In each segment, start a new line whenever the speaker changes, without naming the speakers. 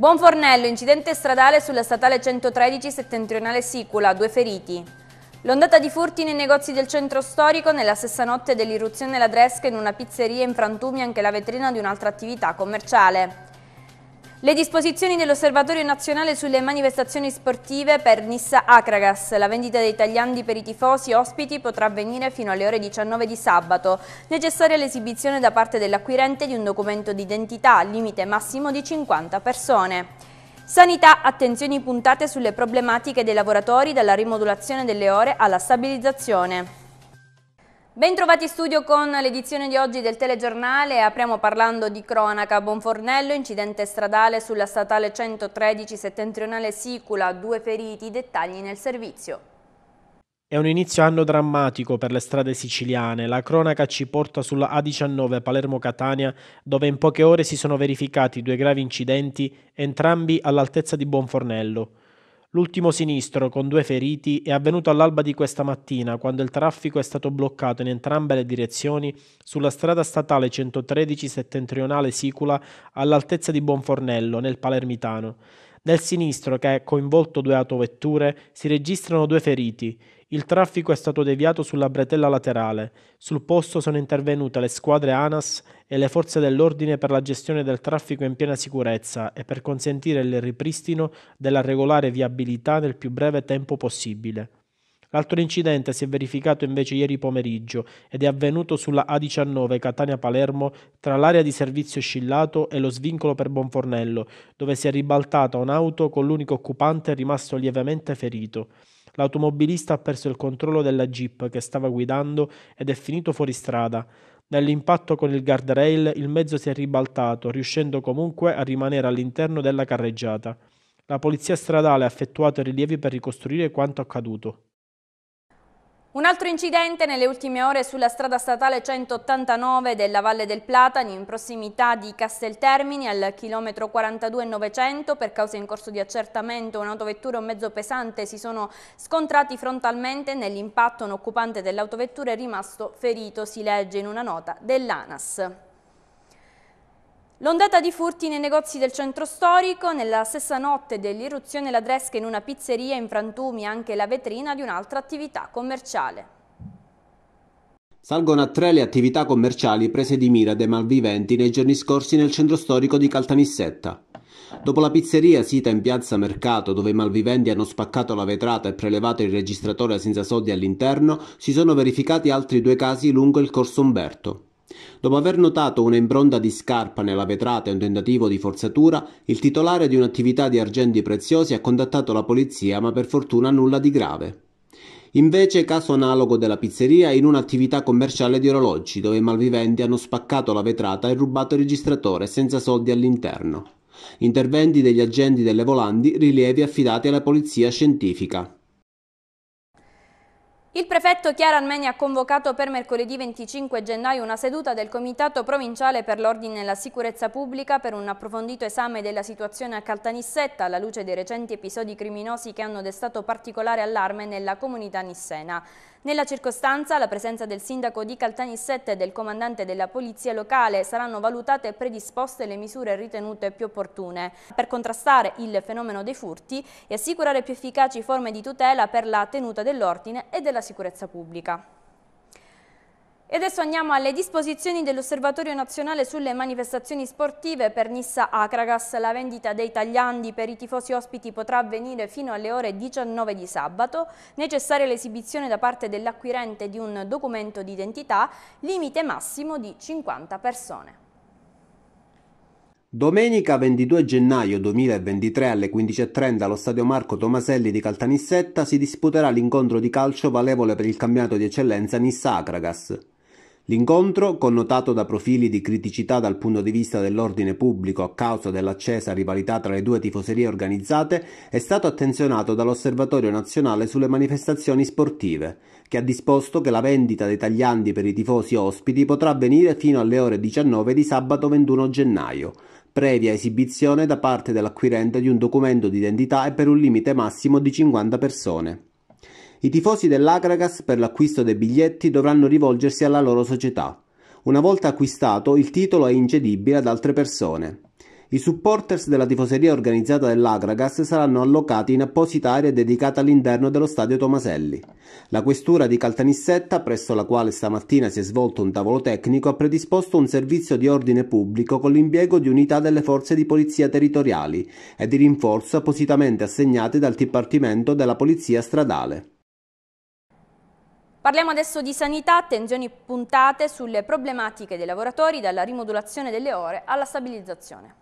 Buon Fornello, incidente stradale sulla statale 113 settentrionale Sicula, due feriti. L'ondata di furti nei negozi del centro storico, nella stessa notte dell'irruzione la Dresca in una pizzeria in frantumi anche la vetrina di un'altra attività commerciale. Le disposizioni dell'Osservatorio nazionale sulle manifestazioni sportive per Nissa Akragas. La vendita dei tagliandi per i tifosi ospiti potrà avvenire fino alle ore 19 di sabato. Necessaria l'esibizione da parte dell'acquirente di un documento d'identità, limite massimo di 50 persone. Sanità, attenzioni puntate sulle problematiche dei lavoratori dalla rimodulazione delle ore alla stabilizzazione. Bentrovati in studio con l'edizione di oggi del telegiornale. Apriamo parlando di cronaca. Bonfornello, incidente stradale sulla statale 113 settentrionale Sicula, due feriti, dettagli nel servizio.
È un inizio anno drammatico per le strade siciliane. La cronaca ci porta sulla A19 Palermo-Catania, dove in poche ore si sono verificati due gravi incidenti, entrambi all'altezza di Bonfornello. L'ultimo sinistro, con due feriti, è avvenuto all'alba di questa mattina, quando il traffico è stato bloccato in entrambe le direzioni sulla strada statale 113 settentrionale Sicula all'altezza di Buonfornello, nel Palermitano. Nel sinistro, che ha coinvolto due autovetture, si registrano due feriti. Il traffico è stato deviato sulla bretella laterale. Sul posto sono intervenute le squadre ANAS e le forze dell'ordine per la gestione del traffico in piena sicurezza e per consentire il ripristino della regolare viabilità nel più breve tempo possibile. L'altro incidente si è verificato invece ieri pomeriggio ed è avvenuto sulla A19 Catania-Palermo tra l'area di servizio Scillato e lo svincolo per Bonfornello, dove si è ribaltata un'auto con l'unico occupante rimasto lievemente ferito. L'automobilista ha perso il controllo della jeep che stava guidando ed è finito fuori strada. Nell'impatto con il guardrail il mezzo si è ribaltato, riuscendo comunque a rimanere all'interno della carreggiata. La polizia stradale ha effettuato rilievi per ricostruire quanto accaduto.
Un altro incidente nelle ultime ore sulla strada statale 189 della Valle del Platani in prossimità di Casteltermini al chilometro 42 900 per causa in corso di accertamento un'autovettura e un mezzo pesante si sono scontrati frontalmente nell'impatto un occupante dell'autovettura è rimasto ferito si legge in una nota dell'ANAS. L'ondata di furti nei negozi del centro storico, nella stessa notte dell'irruzione ladresca in una pizzeria in frantumi anche la vetrina di un'altra attività commerciale.
Salgono a tre le attività commerciali prese di mira dai malviventi nei giorni scorsi nel centro storico di Caltanissetta. Dopo la pizzeria sita in piazza Mercato, dove i malviventi hanno spaccato la vetrata e prelevato il registratore senza soldi all'interno, si sono verificati altri due casi lungo il corso Umberto. Dopo aver notato un'imbronda di scarpa nella vetrata e un tentativo di forzatura, il titolare di un'attività di argenti preziosi ha contattato la polizia, ma per fortuna nulla di grave. Invece, caso analogo della pizzeria, in un'attività commerciale di orologi, dove i malviventi hanno spaccato la vetrata e rubato il registratore senza soldi all'interno. Interventi degli agenti delle volanti, rilievi affidati alla polizia scientifica.
Il prefetto Chiara Armeni ha convocato per mercoledì 25 gennaio una seduta del Comitato Provinciale per l'Ordine e la Sicurezza Pubblica per un approfondito esame della situazione a Caltanissetta alla luce dei recenti episodi criminosi che hanno destato particolare allarme nella comunità nissena. Nella circostanza la presenza del sindaco di Caltanissette e del comandante della polizia locale saranno valutate e predisposte le misure ritenute più opportune per contrastare il fenomeno dei furti e assicurare più efficaci forme di tutela per la tenuta dell'ordine e della sicurezza pubblica. E adesso andiamo alle disposizioni dell'Osservatorio Nazionale sulle manifestazioni sportive per Nissa Akragas. La vendita dei tagliandi per i tifosi ospiti potrà avvenire fino alle ore 19 di sabato. Necessaria l'esibizione da parte dell'acquirente di un documento d'identità, limite massimo di 50 persone.
Domenica 22 gennaio 2023 alle 15.30 allo stadio Marco Tomaselli di Caltanissetta si disputerà l'incontro di calcio valevole per il campionato di eccellenza Nissa Akragas. L'incontro, connotato da profili di criticità dal punto di vista dell'ordine pubblico a causa dell'accesa rivalità tra le due tifoserie organizzate, è stato attenzionato dall'Osservatorio nazionale sulle manifestazioni sportive, che ha disposto che la vendita dei tagliandi per i tifosi ospiti potrà avvenire fino alle ore 19 di sabato 21 gennaio, previa esibizione da parte dell'acquirente di un documento d'identità e per un limite massimo di 50 persone. I tifosi dell'Agragas per l'acquisto dei biglietti dovranno rivolgersi alla loro società. Una volta acquistato, il titolo è incedibile ad altre persone. I supporters della tifoseria organizzata dell'Agragas saranno allocati in apposita area dedicata all'interno dello stadio Tomaselli. La questura di Caltanissetta, presso la quale stamattina si è svolto un tavolo tecnico, ha predisposto un servizio di ordine pubblico con l'impiego di unità delle forze di polizia territoriali e di rinforzo appositamente assegnate dal Dipartimento della Polizia Stradale.
Parliamo adesso di sanità, attenzioni puntate sulle problematiche dei lavoratori dalla rimodulazione delle ore alla stabilizzazione.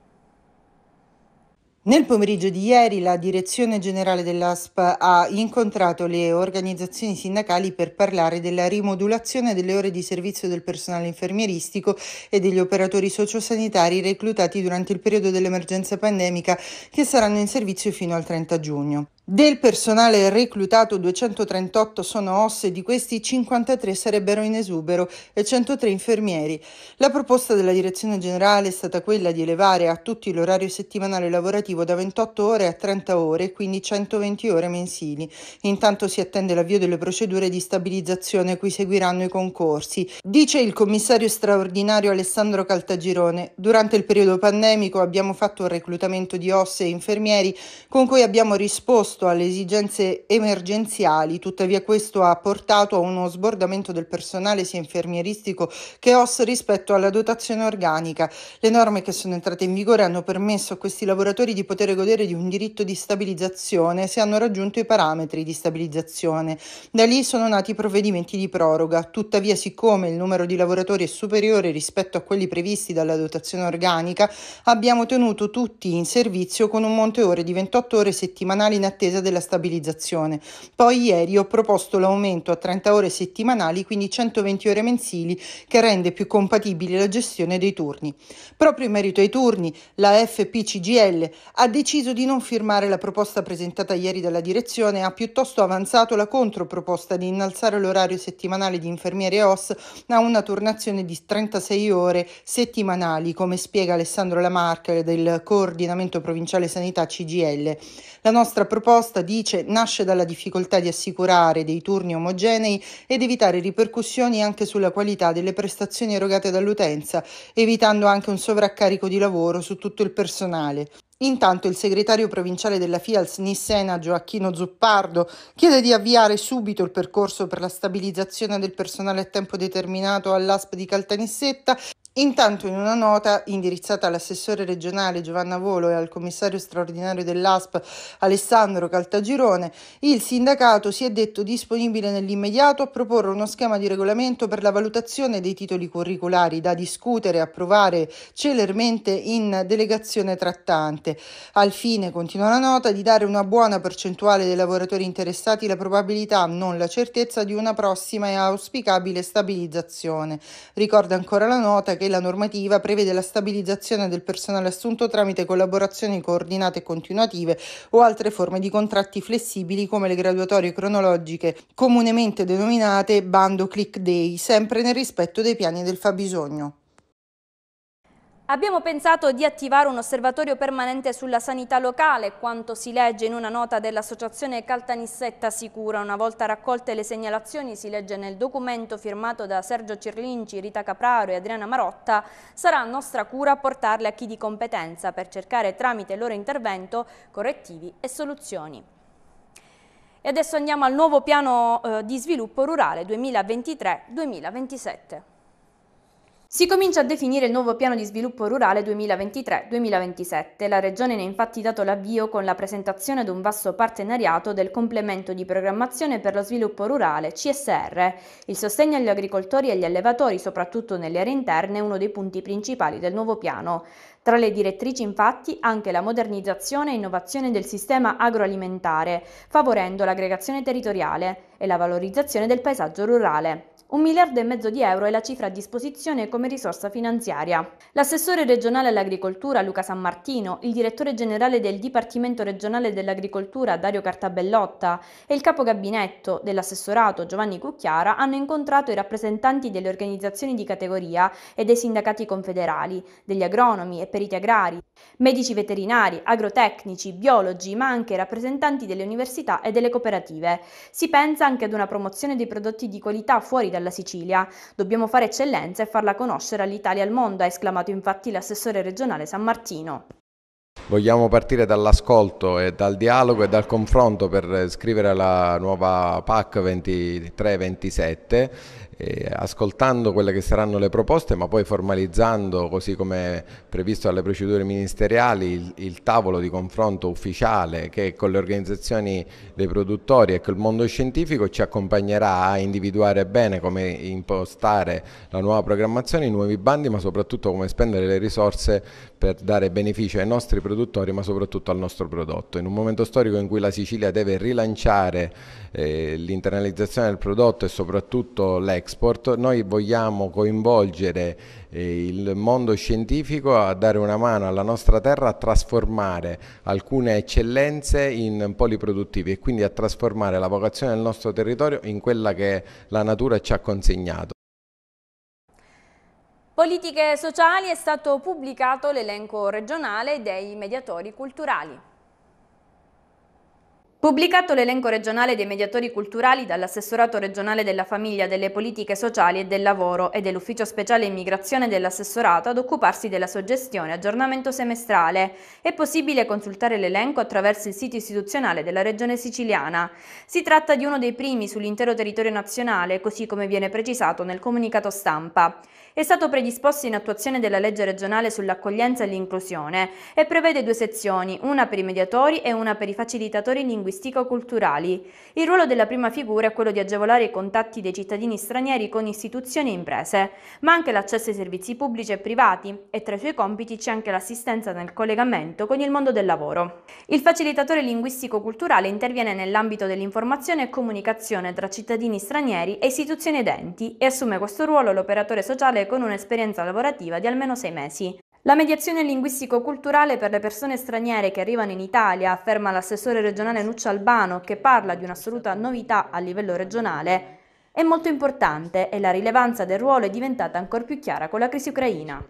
Nel pomeriggio di ieri la direzione generale dell'ASP ha incontrato le organizzazioni sindacali per parlare della rimodulazione delle ore di servizio del personale infermieristico e degli operatori sociosanitari reclutati durante il periodo dell'emergenza pandemica che saranno in servizio fino al 30 giugno. Del personale reclutato 238 sono osse, di questi 53 sarebbero in esubero e 103 infermieri. La proposta della direzione generale è stata quella di elevare a tutti l'orario settimanale lavorativo da 28 ore a 30 ore, quindi 120 ore mensili. Intanto si attende l'avvio delle procedure di stabilizzazione cui seguiranno i concorsi. Dice il commissario straordinario Alessandro Caltagirone, durante il periodo pandemico abbiamo fatto un reclutamento di osse e infermieri con cui abbiamo risposto risposto alle esigenze emergenziali, tuttavia questo ha portato a uno sbordamento del personale sia infermieristico che OS rispetto alla dotazione organica. Le norme che sono entrate in vigore hanno permesso a questi lavoratori di poter godere di un diritto di stabilizzazione se hanno raggiunto i parametri di stabilizzazione. Da lì sono nati i provvedimenti di proroga, tuttavia siccome il numero di lavoratori è superiore rispetto a quelli previsti dalla dotazione organica, abbiamo tenuto tutti in servizio con un monte ore di 28 ore settimanali in attesa attesa della stabilizzazione. Poi ieri ho proposto l'aumento a 30 ore settimanali, quindi 120 ore mensili, che rende più compatibile la gestione dei turni. Proprio in merito ai turni, la FPCGL ha deciso di non firmare la proposta presentata ieri dalla direzione e ha piuttosto avanzato la controproposta di innalzare l'orario settimanale di infermiere OS a una turnazione di 36 ore settimanali, come spiega Alessandro Lamarca del coordinamento provinciale sanità CGL. La nostra proposta proposta, dice, nasce dalla difficoltà di assicurare dei turni omogenei ed evitare ripercussioni anche sulla qualità delle prestazioni erogate dall'utenza, evitando anche un sovraccarico di lavoro su tutto il personale. Intanto il segretario provinciale della FIALS Nissena Gioacchino Zuppardo chiede di avviare subito il percorso per la stabilizzazione del personale a tempo determinato all'ASP di Caltanissetta Intanto in una nota indirizzata all'assessore regionale Giovanna Volo e al commissario straordinario dell'ASP Alessandro Caltagirone, il sindacato si è detto disponibile nell'immediato a proporre uno schema di regolamento per la valutazione dei titoli curriculari da discutere e approvare celermente in delegazione trattante, al fine, continua la nota, di dare una buona percentuale dei lavoratori interessati la probabilità, non la certezza, di una prossima e auspicabile stabilizzazione. Ricorda ancora la nota che e la normativa prevede la stabilizzazione del personale assunto tramite collaborazioni coordinate e continuative o altre forme di contratti flessibili come le graduatorie cronologiche comunemente denominate bando click day, sempre nel rispetto dei piani del fabbisogno.
Abbiamo pensato di attivare un osservatorio permanente sulla sanità locale, quanto si legge in una nota dell'associazione Caltanissetta Sicura. Una volta raccolte le segnalazioni, si legge nel documento firmato da Sergio Cirlinci, Rita Capraro e Adriana Marotta, sarà nostra cura portarle a chi di competenza per cercare tramite il loro intervento correttivi e soluzioni. E adesso andiamo al nuovo piano eh, di sviluppo rurale 2023-2027. Si comincia a definire il nuovo piano di sviluppo rurale 2023-2027. La Regione ne ha infatti dato l'avvio con la presentazione ad un vasto partenariato del complemento di programmazione per lo sviluppo rurale CSR. Il sostegno agli agricoltori e agli allevatori, soprattutto nelle aree interne, è uno dei punti principali del nuovo piano. Tra le direttrici infatti anche la modernizzazione e innovazione del sistema agroalimentare, favorendo l'aggregazione territoriale e la valorizzazione del paesaggio rurale. Un miliardo e mezzo di euro è la cifra a disposizione come risorsa finanziaria. L'assessore regionale all'agricoltura Luca San Martino, il direttore generale del Dipartimento regionale dell'agricoltura Dario Cartabellotta e il capo gabinetto dell'assessorato Giovanni Cucchiara hanno incontrato i rappresentanti delle organizzazioni di categoria e dei sindacati confederali, degli agronomi e periti agrari, medici veterinari, agrotecnici, biologi, ma anche rappresentanti delle università e delle cooperative. Si pensa anche ad una promozione dei prodotti di qualità fuori dal della Sicilia. Dobbiamo fare eccellenza e farla conoscere all'Italia e al mondo, ha esclamato infatti l'assessore regionale San Martino.
Vogliamo partire dall'ascolto e dal dialogo e dal confronto per scrivere la nuova PAC 23-27 eh, ascoltando quelle che saranno le proposte, ma poi formalizzando, così come previsto dalle procedure ministeriali, il, il tavolo di confronto ufficiale che con le organizzazioni dei produttori e col mondo scientifico ci accompagnerà a individuare bene come impostare la nuova programmazione, i nuovi bandi, ma soprattutto come spendere le risorse per dare beneficio ai nostri produttori ma soprattutto al nostro prodotto. In un momento storico in cui la Sicilia deve rilanciare eh, l'internalizzazione del prodotto e soprattutto l'export, noi vogliamo coinvolgere eh, il mondo scientifico a dare una mano alla nostra terra a trasformare alcune eccellenze in poli produttivi e quindi a trasformare la vocazione del nostro territorio in quella che la natura ci ha consegnato.
Politiche sociali è stato pubblicato l'elenco regionale dei mediatori culturali. Pubblicato l'elenco regionale dei mediatori culturali dall'assessorato regionale della famiglia, delle politiche sociali e del lavoro e dell'ufficio speciale immigrazione dell'assessorato ad occuparsi della suggestione aggiornamento semestrale, è possibile consultare l'elenco attraverso il sito istituzionale della regione siciliana. Si tratta di uno dei primi sull'intero territorio nazionale, così come viene precisato nel comunicato stampa è stato predisposto in attuazione della legge regionale sull'accoglienza e l'inclusione e prevede due sezioni, una per i mediatori e una per i facilitatori linguistico-culturali. Il ruolo della prima figura è quello di agevolare i contatti dei cittadini stranieri con istituzioni e imprese, ma anche l'accesso ai servizi pubblici e privati e tra i suoi compiti c'è anche l'assistenza nel collegamento con il mondo del lavoro. Il facilitatore linguistico-culturale interviene nell'ambito dell'informazione e comunicazione tra cittadini stranieri e istituzioni ed enti e assume questo ruolo l'operatore sociale con un'esperienza lavorativa di almeno sei mesi. La mediazione linguistico-culturale per le persone straniere che arrivano in Italia, afferma l'assessore regionale Nuccio Albano, che parla di un'assoluta novità a livello regionale, è molto importante e la rilevanza del ruolo è diventata ancora più chiara con la crisi ucraina.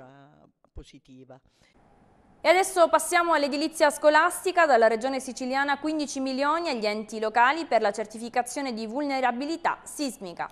E adesso passiamo all'edilizia scolastica, dalla regione siciliana 15 milioni agli enti locali per la certificazione di vulnerabilità sismica.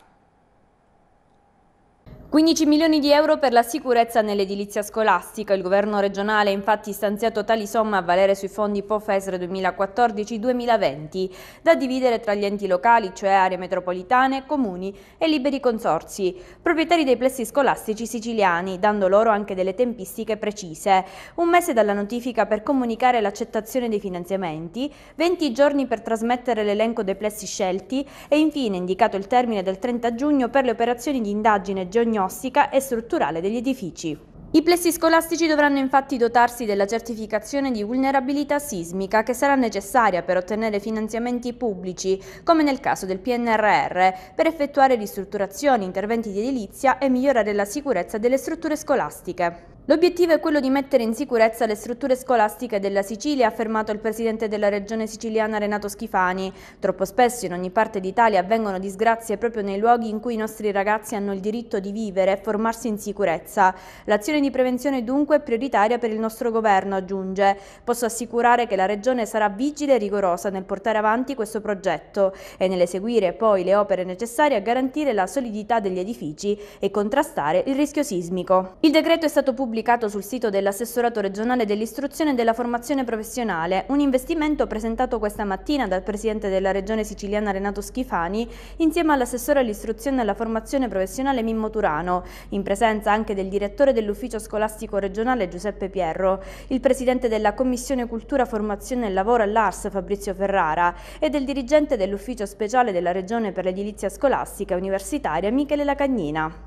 15 milioni di euro per la sicurezza nell'edilizia scolastica. Il governo regionale ha infatti stanziato tali somme a valere sui fondi POFESR 2014-2020, da dividere tra gli enti locali, cioè aree metropolitane, comuni e liberi consorsi, proprietari dei plessi scolastici siciliani, dando loro anche delle tempistiche precise. Un mese dalla notifica per comunicare l'accettazione dei finanziamenti, 20 giorni per trasmettere l'elenco dei plessi scelti e infine indicato il termine del 30 giugno per le operazioni di indagine geognotica diagnostica e strutturale degli edifici. I plessi scolastici dovranno infatti dotarsi della certificazione di vulnerabilità sismica che sarà necessaria per ottenere finanziamenti pubblici, come nel caso del PNRR, per effettuare ristrutturazioni, interventi di edilizia e migliorare la sicurezza delle strutture scolastiche. L'obiettivo è quello di mettere in sicurezza le strutture scolastiche della Sicilia, ha affermato il presidente della regione siciliana Renato Schifani. Troppo spesso in ogni parte d'Italia avvengono disgrazie proprio nei luoghi in cui i nostri ragazzi hanno il diritto di vivere e formarsi in sicurezza. L'azione di prevenzione dunque è prioritaria per il nostro governo, aggiunge. Posso assicurare che la regione sarà vigile e rigorosa nel portare avanti questo progetto e nell'eseguire poi le opere necessarie a garantire la solidità degli edifici e contrastare il rischio sismico. Il decreto è stato pubblicato pubblicato sul sito dell'assessorato regionale dell'istruzione e della formazione professionale, un investimento presentato questa mattina dal presidente della regione siciliana Renato Schifani insieme all'assessore all'istruzione e alla formazione professionale Mimmo Turano, in presenza anche del direttore dell'ufficio scolastico regionale Giuseppe Pierro, il presidente della commissione cultura, formazione e lavoro all'ARS Fabrizio Ferrara e del dirigente dell'ufficio speciale della regione per l'edilizia scolastica e universitaria Michele Lacagnina.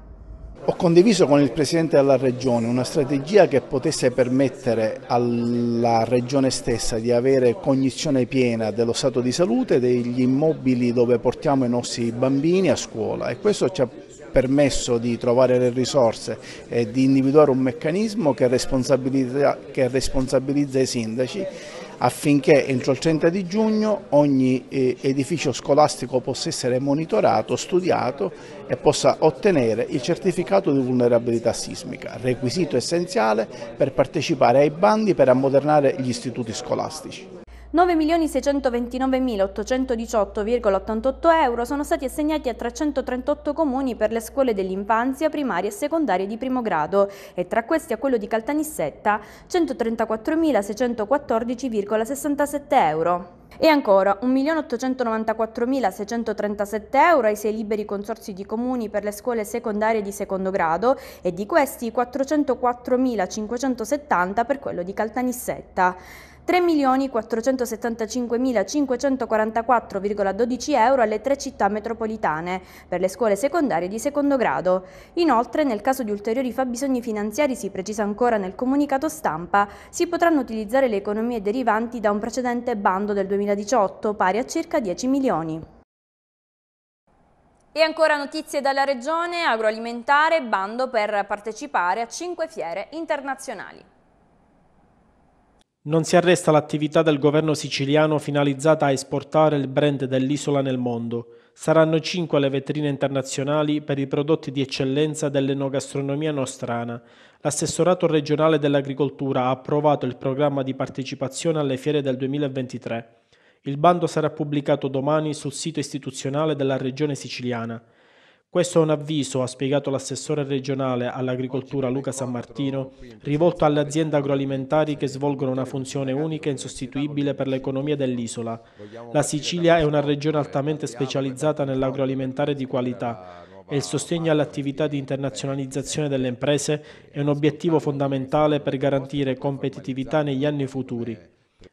Ho condiviso con il Presidente della Regione una strategia che potesse permettere alla Regione stessa di avere cognizione piena dello stato di salute degli immobili dove portiamo i nostri bambini a scuola e questo ci ha permesso di trovare le risorse e di individuare un meccanismo che responsabilizza, che responsabilizza i sindaci affinché entro il 30 di giugno ogni eh, edificio scolastico possa essere monitorato, studiato e possa ottenere il certificato di vulnerabilità sismica, requisito essenziale per partecipare ai bandi per ammodernare gli istituti scolastici.
9.629.818,88 euro sono stati assegnati a 338 comuni per le scuole dell'infanzia, primaria e secondaria di primo grado e tra questi a quello di Caltanissetta 134.614,67 euro. E ancora 1.894.637 euro ai sei liberi consorsi di comuni per le scuole secondarie di secondo grado e di questi 404.570 per quello di Caltanissetta. 3.475.544,12 euro alle tre città metropolitane per le scuole secondarie di secondo grado. Inoltre, nel caso di ulteriori fabbisogni finanziari, si precisa ancora nel comunicato stampa, si potranno utilizzare le economie derivanti da un precedente bando del 2018 pari a circa 10 milioni. E ancora notizie dalla regione agroalimentare, bando per partecipare a cinque fiere internazionali.
Non si arresta l'attività del governo siciliano finalizzata a esportare il brand dell'isola nel mondo. Saranno cinque le vetrine internazionali per i prodotti di eccellenza dell'enogastronomia nostrana. L'assessorato regionale dell'agricoltura ha approvato il programma di partecipazione alle fiere del 2023. Il bando sarà pubblicato domani sul sito istituzionale della regione siciliana. Questo è un avviso, ha spiegato l'assessore regionale all'agricoltura Luca San Martino, rivolto alle aziende agroalimentari che svolgono una funzione unica e insostituibile per l'economia dell'isola. La Sicilia è una regione eh, altamente specializzata nell'agroalimentare di qualità e il sostegno all'attività di internazionalizzazione delle imprese è un obiettivo fondamentale per garantire competitività negli anni futuri.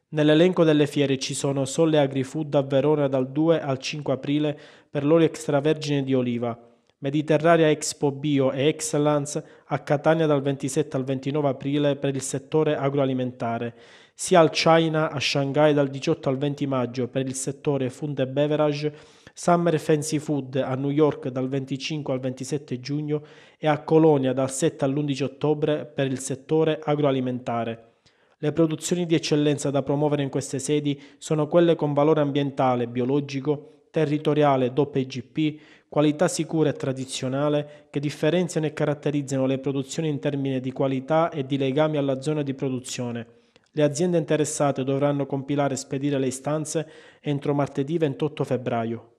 Nell'elenco delle fiere ci sono Sole Agrifood a Verona dal 2 al 5 aprile per l'olio extravergine di oliva, Mediterranea Expo Bio e Excellence a Catania dal 27 al 29 aprile per il settore agroalimentare, sia al China a Shanghai dal 18 al 20 maggio per il settore food and beverage, Summer Fancy Food a New York dal 25 al 27 giugno e a Colonia dal 7 all'11 ottobre per il settore agroalimentare. Le produzioni di eccellenza da promuovere in queste sedi sono quelle con valore ambientale, biologico, territoriale, DOP qualità sicura e tradizionale che differenziano e caratterizzano le produzioni in termini di qualità e di legami alla zona di produzione. Le aziende interessate dovranno compilare e spedire le istanze entro martedì 28 febbraio.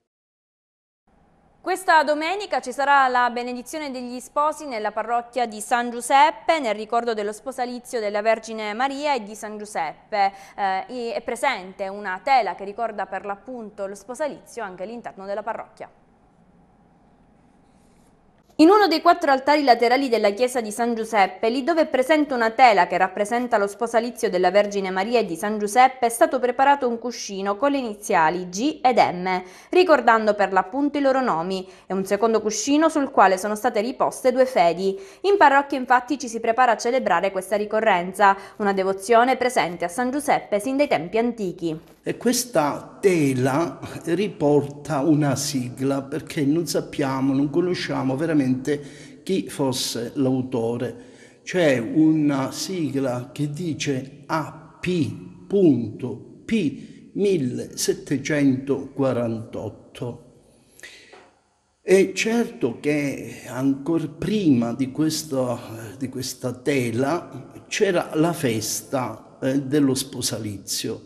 Questa domenica ci sarà la benedizione degli sposi nella parrocchia di San Giuseppe nel ricordo dello sposalizio della Vergine Maria e di San Giuseppe. Eh, è presente una tela che ricorda per l'appunto lo sposalizio anche all'interno della parrocchia. In uno dei quattro altari laterali della chiesa di San Giuseppe, lì dove è presente una tela che rappresenta lo sposalizio della Vergine Maria e di San Giuseppe, è stato preparato un cuscino con le iniziali G ed M, ricordando per l'appunto i loro nomi, e un secondo cuscino sul quale sono state riposte due fedi. In parrocchia infatti ci si prepara a celebrare questa ricorrenza, una devozione presente a San Giuseppe sin dai tempi antichi.
E questa tela riporta una sigla perché non sappiamo, non conosciamo veramente esattamente chi fosse l'autore. C'è cioè una sigla che dice AP.P 1748. E certo che ancora prima di, questo, di questa tela c'era la festa eh, dello sposalizio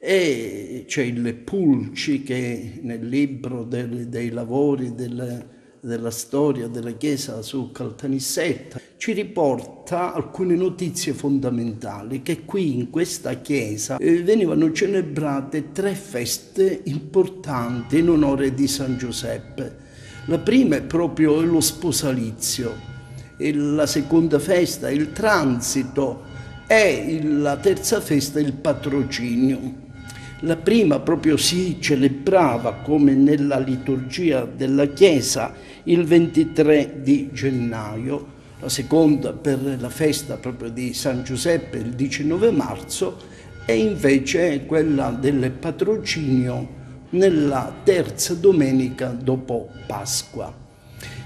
e c'è il Pulci che nel libro del, dei lavori del, della storia della Chiesa su Caltanissetta, ci riporta alcune notizie fondamentali che qui in questa chiesa eh, venivano celebrate tre feste importanti in onore di San Giuseppe. La prima è proprio lo sposalizio, la seconda festa è il transito e la terza festa è il patrocinio. La prima proprio si celebrava come nella liturgia della Chiesa il 23 di gennaio, la seconda per la festa proprio di San Giuseppe il 19 marzo e invece quella del patrocinio nella terza domenica dopo Pasqua.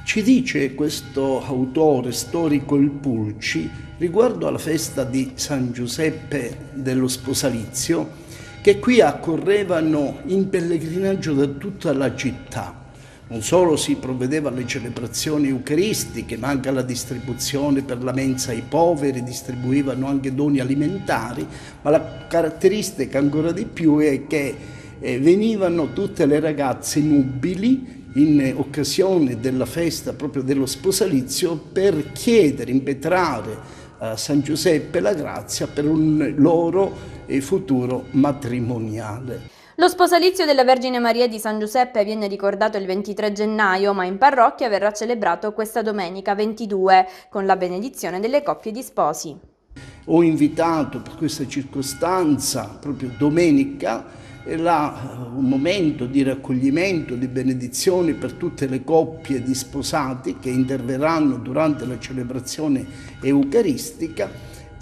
Ci dice questo autore storico il Pulci riguardo alla festa di San Giuseppe dello Sposalizio che qui accorrevano in pellegrinaggio da tutta la città. Non solo si provvedeva alle celebrazioni eucaristiche, ma anche alla distribuzione per la mensa ai poveri, distribuivano anche doni alimentari, ma la caratteristica ancora di più è che eh, venivano tutte le ragazze nubili in occasione della festa proprio dello sposalizio per chiedere, impetrare a eh, San Giuseppe la grazia per un loro e futuro matrimoniale.
Lo sposalizio della Vergine Maria di San Giuseppe viene ricordato il 23 gennaio, ma in parrocchia verrà celebrato questa domenica 22 con la benedizione delle coppie di sposi.
Ho invitato per questa circostanza, proprio domenica, eh, la, eh, un momento di raccoglimento, di benedizione per tutte le coppie di sposati che interverranno durante la celebrazione eucaristica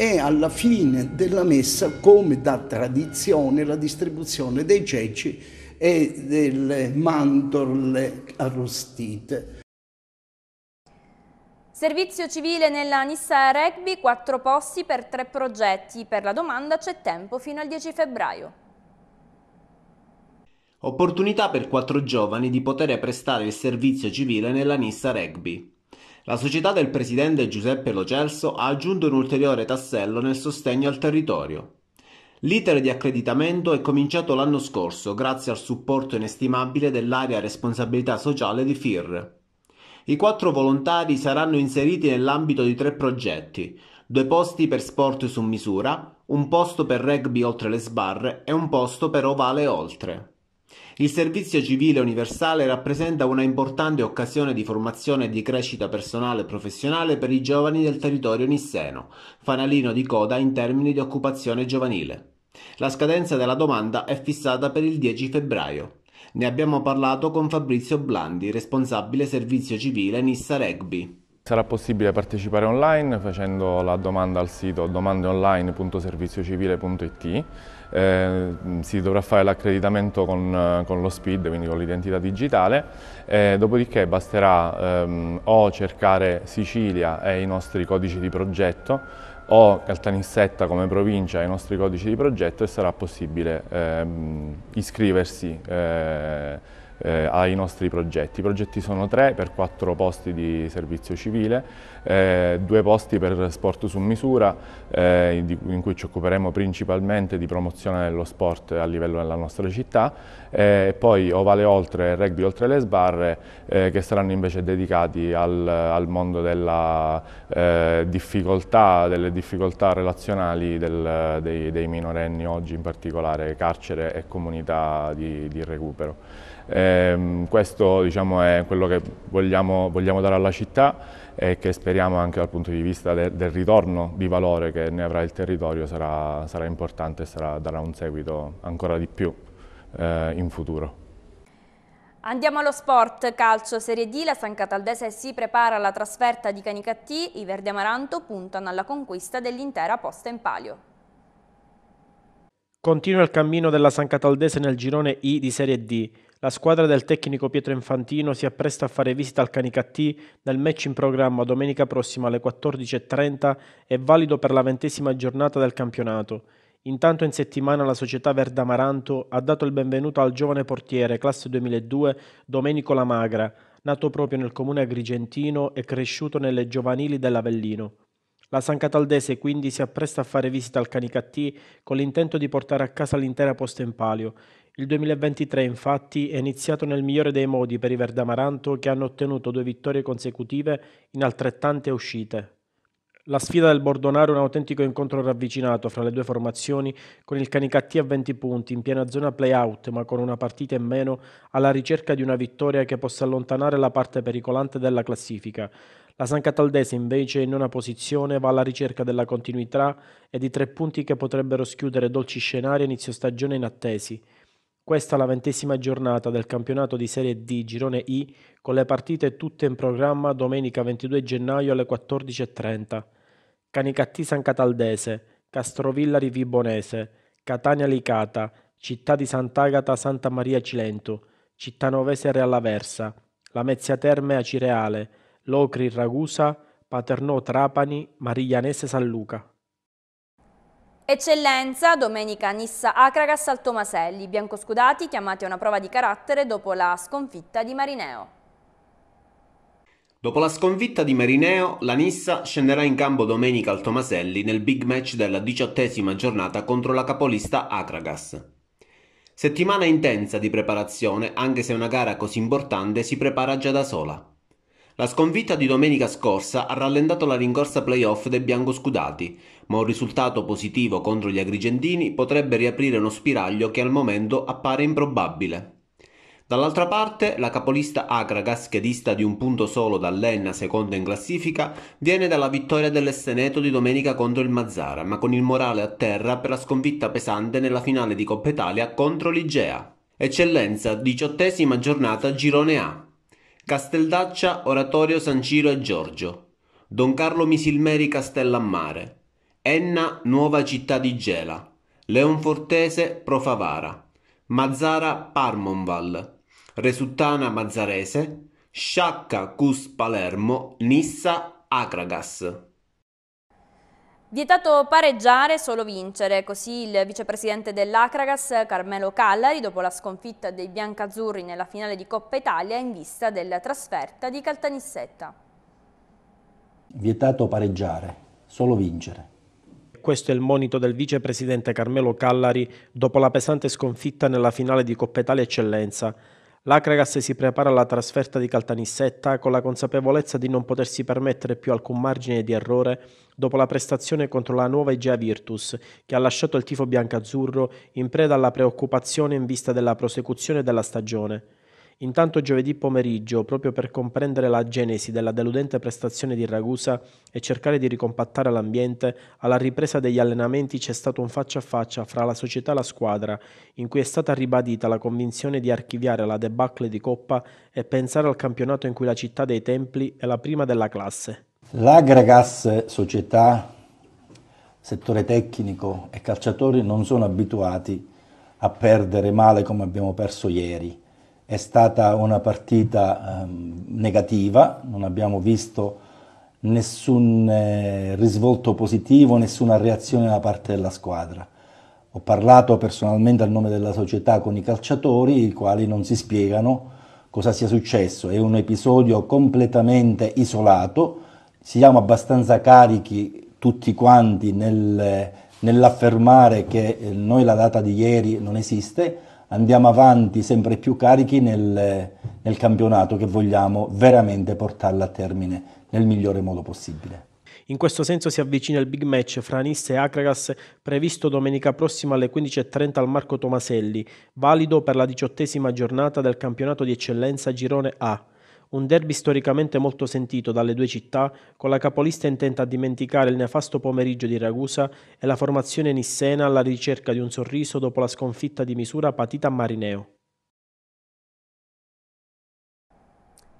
e alla fine della messa, come da tradizione, la distribuzione dei ceci e delle mandorle arrostite.
Servizio civile nella Nissa Rugby, quattro posti per tre progetti. Per la domanda c'è tempo fino al 10 febbraio.
Opportunità per quattro giovani di poter prestare il servizio civile nella Nissa Rugby. La società del presidente Giuseppe Lo Celso ha aggiunto un ulteriore tassello nel sostegno al territorio. L'iter di accreditamento è cominciato l'anno scorso grazie al supporto inestimabile dell'area responsabilità sociale di FIR. I quattro volontari saranno inseriti nell'ambito di tre progetti, due posti per sport su misura, un posto per rugby oltre le sbarre e un posto per ovale oltre. Il servizio civile universale rappresenta una importante occasione di formazione e di crescita personale e professionale per i giovani del territorio nisseno, fanalino di coda in termini di occupazione giovanile. La scadenza della domanda è fissata per il 10 febbraio. Ne abbiamo parlato con Fabrizio Blandi, responsabile servizio civile Nissa Rugby.
Sarà possibile partecipare online facendo la domanda al sito domandeonline.serviziocivile.it eh, si dovrà fare l'accreditamento con, eh, con, lo SPID, quindi con l'identità digitale, eh, dopodiché basterà ehm, o cercare Sicilia e i nostri codici di progetto o Caltanissetta come provincia e i nostri codici di progetto e sarà possibile ehm, iscriversi eh, eh, ai nostri progetti. I progetti sono tre per quattro posti di servizio civile, eh, due posti per sport su misura eh, in cui ci occuperemo principalmente di promozione dello sport a livello della nostra città eh, e poi Ovale Oltre e Rugby Oltre le Sbarre eh, che saranno invece dedicati al, al mondo della, eh, difficoltà, delle difficoltà relazionali del, dei, dei minorenni oggi in particolare carcere e comunità di, di recupero. Eh, questo diciamo, è quello che vogliamo, vogliamo, dare alla città e che speriamo anche dal punto di vista de, del ritorno di valore che ne avrà il territorio sarà, sarà importante e sarà, darà un seguito ancora di più eh, in futuro.
Andiamo allo sport, calcio Serie D, la San Cataldese si prepara alla trasferta di Canicattì, i Verdi Amaranto puntano alla conquista dell'intera posta in palio.
Continua il cammino della San Cataldese nel girone I di Serie D. La squadra del tecnico Pietro Infantino si appresta a fare visita al Canicattì nel match in programma domenica prossima alle 14.30 e valido per la ventesima giornata del campionato. Intanto in settimana la società Verdamaranto ha dato il benvenuto al giovane portiere classe 2002 Domenico Lamagra, nato proprio nel comune agrigentino e cresciuto nelle giovanili dell'Avellino. La San Cataldese quindi si appresta a fare visita al Canicattì con l'intento di portare a casa l'intera posta in palio il 2023 infatti è iniziato nel migliore dei modi per i Verdamaranto che hanno ottenuto due vittorie consecutive in altrettante uscite. La sfida del Bordonaro è un autentico incontro ravvicinato fra le due formazioni con il Canicattì a 20 punti in piena zona play-out ma con una partita in meno alla ricerca di una vittoria che possa allontanare la parte pericolante della classifica. La San Cataldese invece in una posizione va alla ricerca della continuità e di tre punti che potrebbero schiudere dolci scenari a inizio stagione inattesi. Questa è la ventesima giornata del campionato di Serie D Girone I con le partite tutte in programma domenica 22 gennaio alle 14.30. Canicattì San Cataldese, Castrovillari Vibonese, Catania Licata, Città di Sant'Agata Santa Maria Cilento, Città Novese Cittanovese Reallaversa, Lamezia Terme Acireale, Locri Ragusa, Paternò Trapani, Mariglianese San Luca.
Eccellenza, domenica Nissa Acragas al Tomaselli, biancoscudati chiamati a una prova di carattere dopo la sconfitta di Marineo.
Dopo la sconfitta di Marineo, la Nissa scenderà in campo domenica al Tomaselli nel big match della diciottesima giornata contro la capolista Acragas. Settimana intensa di preparazione, anche se una gara così importante si prepara già da sola. La sconfitta di domenica scorsa ha rallentato la rincorsa playoff dei biancoscudati, ma un risultato positivo contro gli agrigentini potrebbe riaprire uno spiraglio che al momento appare improbabile. Dall'altra parte, la capolista Agragas, dista di un punto solo dall'Enna, seconda in classifica, viene dalla vittoria dell'Esteneto di domenica contro il Mazzara, ma con il morale a terra per la sconfitta pesante nella finale di Coppa Italia contro l'Igea. Eccellenza, diciottesima giornata Girone A. Casteldaccia, Oratorio San Ciro e Giorgio, Don Carlo Misilmeri Castellammare, Enna Nuova Città di Gela, Leonfortese Profavara, Mazzara Parmonval, Resuttana Mazzarese, Sciacca Cus Palermo, Nissa Acragas.
Vietato pareggiare, solo vincere, così il vicepresidente dell'Acragas Carmelo Callari dopo la sconfitta dei biancazzurri nella finale di Coppa Italia in vista della trasferta di Caltanissetta.
Vietato pareggiare, solo vincere.
Questo è il monito del vicepresidente Carmelo Callari dopo la pesante sconfitta nella finale di Coppa Italia Eccellenza L'Acragas si prepara alla trasferta di Caltanissetta con la consapevolezza di non potersi permettere più alcun margine di errore dopo la prestazione contro la nuova Igea Virtus, che ha lasciato il tifo biancazzurro in preda alla preoccupazione in vista della prosecuzione della stagione. Intanto giovedì pomeriggio, proprio per comprendere la genesi della deludente prestazione di Ragusa e cercare di ricompattare l'ambiente, alla ripresa degli allenamenti c'è stato un faccia a faccia fra la società e la squadra, in cui è stata ribadita la convinzione di archiviare la debacle di Coppa e pensare al campionato in cui la città dei templi è la prima della classe.
L'Agregas società, settore tecnico e calciatori non sono abituati a perdere male come abbiamo perso ieri è stata una partita ehm, negativa, non abbiamo visto nessun eh, risvolto positivo, nessuna reazione da parte della squadra. Ho parlato personalmente a nome della società con i calciatori, i quali non si spiegano cosa sia successo. È un episodio completamente isolato, siamo abbastanza carichi tutti quanti nel, nell'affermare che eh, noi la data di ieri non esiste andiamo avanti sempre più carichi nel, nel campionato che vogliamo veramente portarla a termine nel migliore modo possibile.
In questo senso si avvicina il big match fra Nissa e Akragas previsto domenica prossima alle 15.30 al Marco Tomaselli, valido per la diciottesima giornata del campionato di eccellenza Girone A un derby storicamente molto sentito dalle due città, con la capolista intenta a dimenticare il nefasto pomeriggio di Ragusa e la formazione nissena alla ricerca di un sorriso dopo la sconfitta di misura patita a Marineo.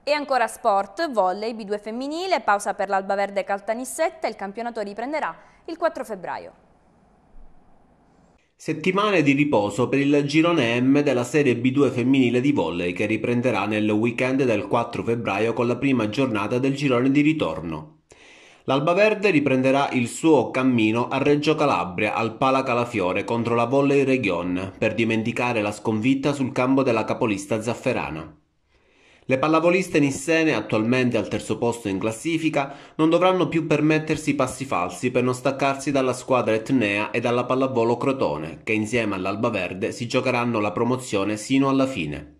E ancora sport, volley B2 femminile, pausa per l'Alba Verde Caltanissetta, il campionato riprenderà il 4 febbraio.
Settimane di riposo per il girone M della Serie B2 femminile di volley che riprenderà nel weekend del 4 febbraio con la prima giornata del girone di ritorno. L'Alba Verde riprenderà il suo cammino a Reggio Calabria al Pala Calafiore contro la Volley Region per dimenticare la sconfitta sul campo della capolista Zafferana. Le pallavoliste nissene, attualmente al terzo posto in classifica, non dovranno più permettersi passi falsi per non staccarsi dalla squadra etnea e dalla pallavolo Crotone, che insieme all'Alba Verde si giocheranno la promozione sino alla fine.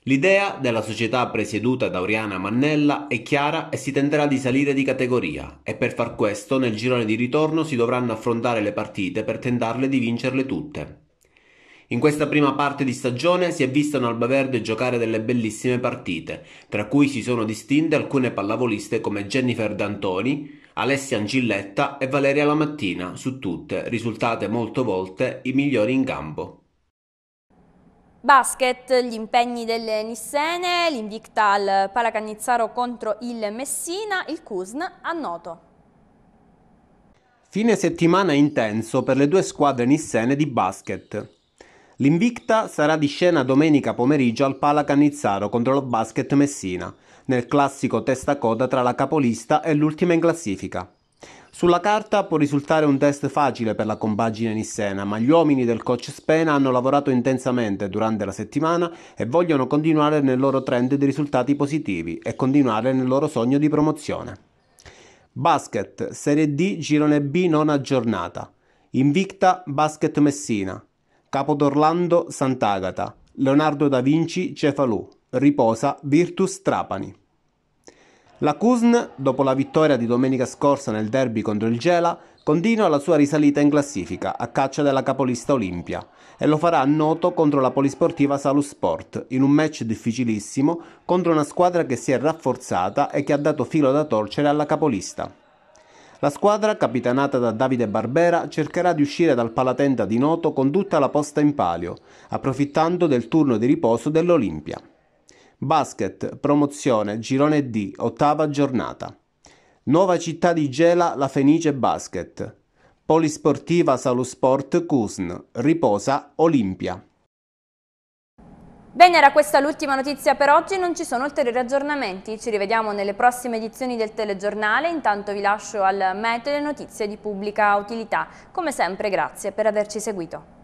L'idea della società presieduta da Oriana Mannella è chiara e si tenterà di salire di categoria e per far questo nel girone di ritorno si dovranno affrontare le partite per tentarle di vincerle tutte. In questa prima parte di stagione si è vista un Albaverde giocare delle bellissime partite, tra cui si sono distinte alcune pallavoliste come Jennifer D'Antoni, Alessia Angilletta e Valeria Lamattina, su tutte risultate molto volte i migliori in campo.
Basket, gli impegni delle Nissene, l'invicta al Paracannizzaro contro il Messina, il Cusn a Noto.
Fine settimana intenso per le due squadre nissene di basket. L'Invicta sarà di scena domenica pomeriggio al Pala Cannizzaro contro lo Basket Messina, nel classico testa coda tra la capolista e l'ultima in classifica. Sulla carta può risultare un test facile per la compagine nissena, ma gli uomini del coach Spena hanno lavorato intensamente durante la settimana e vogliono continuare nel loro trend di risultati positivi e continuare nel loro sogno di promozione. Basket, Serie D, Girone B non aggiornata. Invicta, Basket Messina. Capodorlando Sant'Agata, Leonardo da Vinci Cefalù, riposa Virtus Trapani. La Cusn, dopo la vittoria di domenica scorsa nel derby contro il Gela, continua la sua risalita in classifica a caccia della capolista Olimpia e lo farà a Noto contro la polisportiva Salus Sport in un match difficilissimo contro una squadra che si è rafforzata e che ha dato filo da torcere alla capolista. La squadra, capitanata da Davide Barbera, cercherà di uscire dal Palatenta di Noto con tutta la posta in palio, approfittando del turno di riposo dell'Olimpia. Basket, promozione, girone D, ottava giornata. Nuova città di Gela, la Fenice Basket. Polisportiva Salusport Cusn, riposa Olimpia.
Bene, era questa l'ultima notizia per oggi, non ci sono ulteriori aggiornamenti, ci rivediamo nelle prossime edizioni del telegiornale, intanto vi lascio al meteo le notizie di pubblica utilità. Come sempre grazie per averci seguito.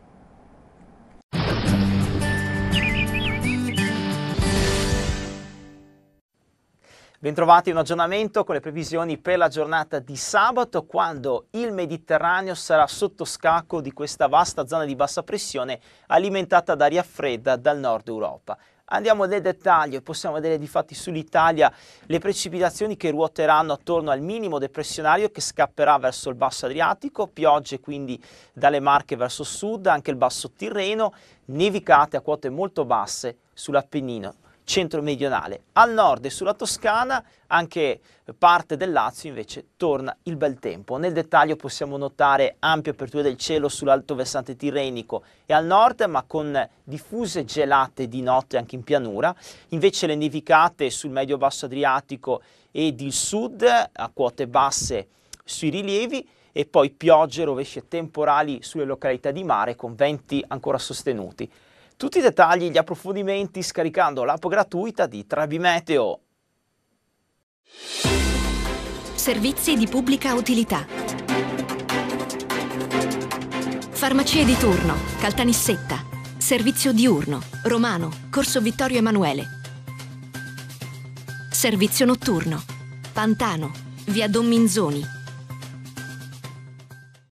Bentrovati un aggiornamento con le previsioni per la giornata di sabato quando il Mediterraneo sarà sotto scacco di questa vasta zona di bassa pressione alimentata da aria fredda dal nord Europa. Andiamo nel dettaglio possiamo vedere di fatti sull'Italia le precipitazioni che ruoteranno attorno al minimo depressionario che scapperà verso il basso Adriatico, piogge quindi dalle Marche verso sud, anche il basso Tirreno, nevicate a quote molto basse sull'Appennino centro-meridionale. Al nord e sulla Toscana, anche parte del Lazio invece torna il bel tempo. Nel dettaglio possiamo notare ampie aperture del cielo sull'alto versante tirrenico e al nord, ma con diffuse gelate di notte anche in pianura. Invece le nevicate sul medio-basso Adriatico ed il sud a quote basse sui rilievi e poi piogge, rovesce temporali sulle località di mare con venti ancora sostenuti. Tutti i dettagli e gli approfondimenti scaricando l'app gratuita di Trebi
Servizi di pubblica utilità. Farmacie di turno, Caltanissetta. Servizio diurno, Romano, Corso Vittorio Emanuele.
Servizio notturno, Pantano, Via Don Minzoni,